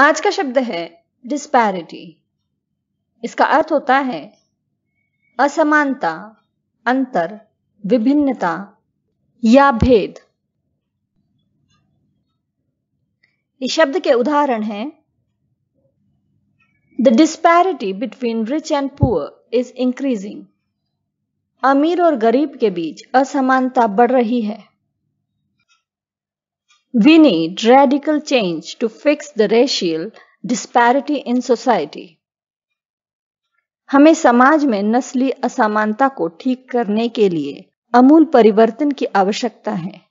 आज का शब्द है डिस्पैरिटी इसका अर्थ होता है असमानता अंतर विभिन्नता या भेद इस शब्द के उदाहरण हैं the disparity between rich and poor is increasing अमीर और गरीब के बीच असमानता बढ़ रही है We need radical change to fix the racial disparity in society. हमें समाज में नस्ली असमानता को ठीक करने के लिए अमूल परिवर्तन की आवश्यकता है